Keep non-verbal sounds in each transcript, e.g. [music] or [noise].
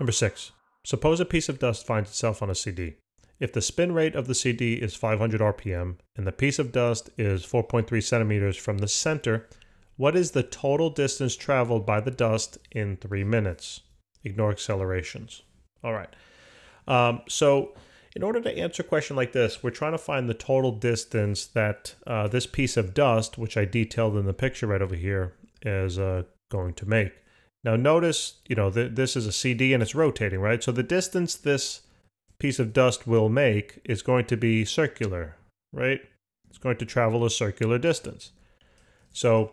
Number 6. Suppose a piece of dust finds itself on a CD. If the spin rate of the CD is 500 RPM and the piece of dust is 4.3 centimeters from the center, what is the total distance traveled by the dust in three minutes? Ignore accelerations. All right. Um, so in order to answer a question like this, we're trying to find the total distance that uh, this piece of dust, which I detailed in the picture right over here, is uh, going to make. Now notice, you know, th this is a CD and it's rotating, right? So the distance this piece of dust will make is going to be circular, right? It's going to travel a circular distance. So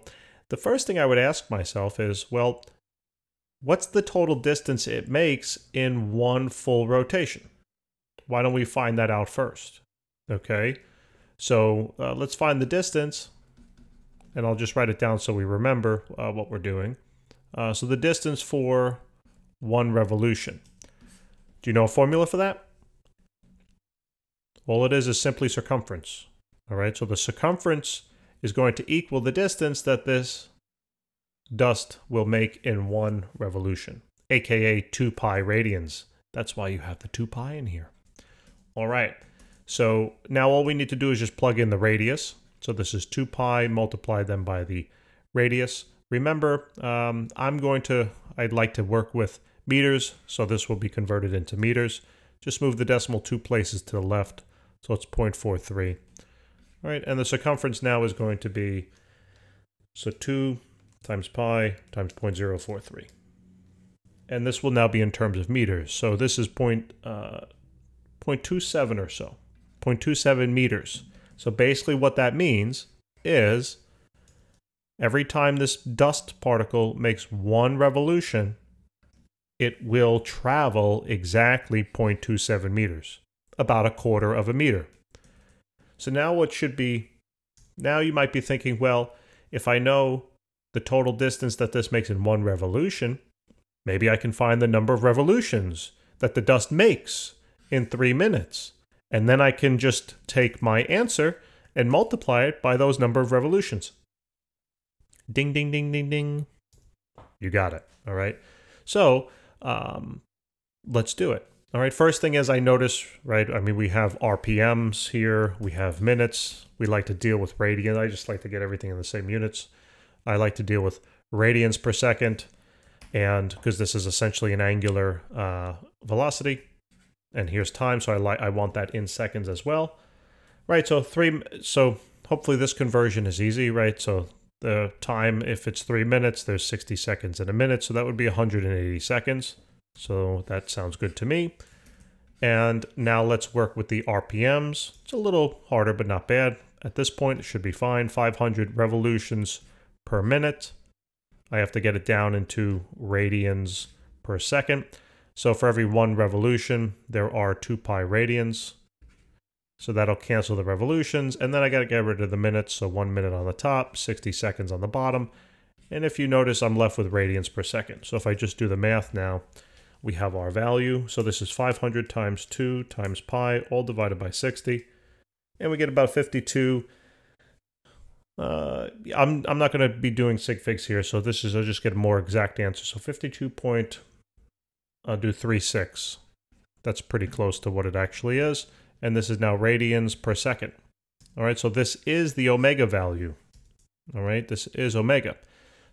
the first thing I would ask myself is, well, what's the total distance it makes in one full rotation? Why don't we find that out first? Okay, so uh, let's find the distance, and I'll just write it down so we remember uh, what we're doing. Uh, so the distance for one revolution. Do you know a formula for that? All it is is simply circumference. All right, so the circumference is going to equal the distance that this dust will make in one revolution, aka 2 pi radians. That's why you have the 2 pi in here. All right, so now all we need to do is just plug in the radius. So this is 2 pi, multiply them by the radius. Remember, um, I'm going to, I'd like to work with meters, so this will be converted into meters. Just move the decimal two places to the left, so it's 0.43. All right, and the circumference now is going to be, so 2 times pi times 0.043. And this will now be in terms of meters. So this is point, uh, 0.27 or so, 0.27 meters. So basically what that means is Every time this dust particle makes one revolution, it will travel exactly 0.27 meters, about a quarter of a meter. So now what should be, now you might be thinking, well, if I know the total distance that this makes in one revolution, maybe I can find the number of revolutions that the dust makes in three minutes. And then I can just take my answer and multiply it by those number of revolutions. Ding, ding, ding, ding, ding. You got it. All right. So um, let's do it. All right. First thing is I notice, right? I mean, we have RPMs here. We have minutes. We like to deal with radians. I just like to get everything in the same units. I like to deal with radians per second. And because this is essentially an angular uh, velocity. And here's time. So I like I want that in seconds as well. Right. So three. So hopefully this conversion is easy, right? So the time if it's three minutes there's 60 seconds in a minute so that would be 180 seconds so that sounds good to me and now let's work with the rpms it's a little harder but not bad at this point it should be fine 500 revolutions per minute i have to get it down into radians per second so for every one revolution there are two pi radians so that'll cancel the revolutions. And then I got to get rid of the minutes. So one minute on the top, 60 seconds on the bottom. And if you notice, I'm left with radians per second. So if I just do the math now, we have our value. So this is 500 times 2 times pi, all divided by 60. And we get about 52. Uh, I'm, I'm not going to be doing sig figs here. So this is, I'll just get a more exact answer. So 52 point, I'll uh, do 36. That's pretty close to what it actually is and this is now radians per second. All right, so this is the omega value. All right, this is omega.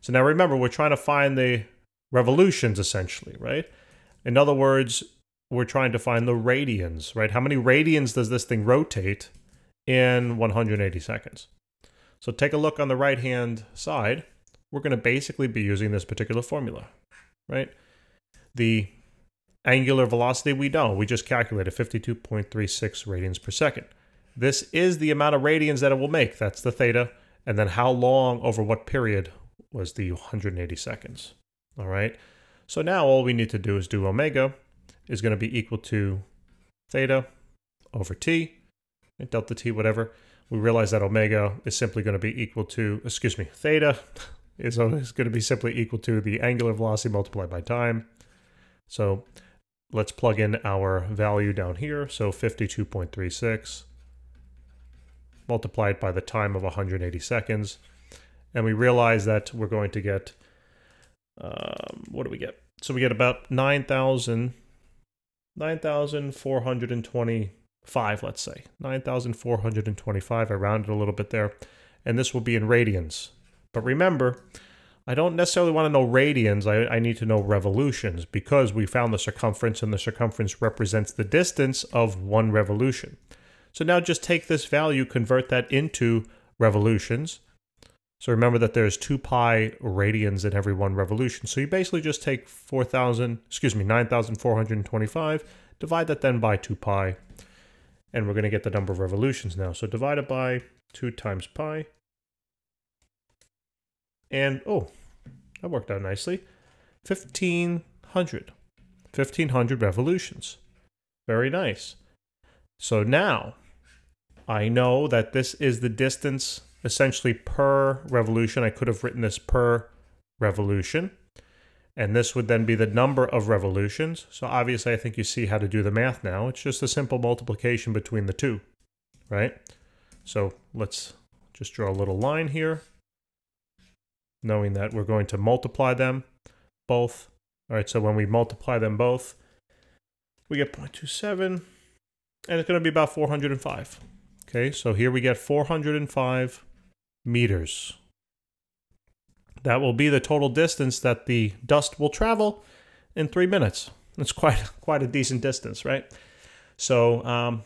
So now remember, we're trying to find the revolutions essentially, right? In other words, we're trying to find the radians, right? How many radians does this thing rotate in 180 seconds? So take a look on the right-hand side. We're going to basically be using this particular formula, right? The Angular velocity, we don't. We just calculated 52.36 radians per second. This is the amount of radians that it will make. That's the theta. And then how long over what period was the 180 seconds. All right. So now all we need to do is do omega is going to be equal to theta over t, delta t, whatever. We realize that omega is simply going to be equal to, excuse me, theta [laughs] is going to be simply equal to the angular velocity multiplied by time. So Let's plug in our value down here, so 52.36 multiplied by the time of 180 seconds. And we realize that we're going to get, um, what do we get? So we get about 9,000, 9,425, let's say. 9,425, I rounded a little bit there. And this will be in radians. But remember, I don't necessarily want to know radians. I, I need to know revolutions because we found the circumference and the circumference represents the distance of one revolution. So now just take this value, convert that into revolutions. So remember that there's 2 pi radians in every one revolution. So you basically just take 4,000, excuse me, 9,425, divide that then by 2 pi, and we're going to get the number of revolutions now. So divide it by 2 times pi, and oh, that worked out nicely. 1500. 1500 revolutions. Very nice. So now I know that this is the distance essentially per revolution. I could have written this per revolution. And this would then be the number of revolutions. So obviously, I think you see how to do the math now. It's just a simple multiplication between the two, right? So let's just draw a little line here knowing that we're going to multiply them both. All right, so when we multiply them both, we get 0.27, and it's going to be about 405. Okay, so here we get 405 meters. That will be the total distance that the dust will travel in three minutes. It's quite [laughs] quite a decent distance, right? So, um,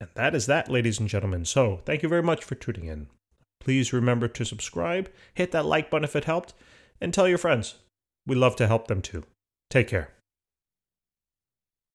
and that is that, ladies and gentlemen. So, thank you very much for tuning in. Please remember to subscribe, hit that like button if it helped, and tell your friends. We love to help them too. Take care.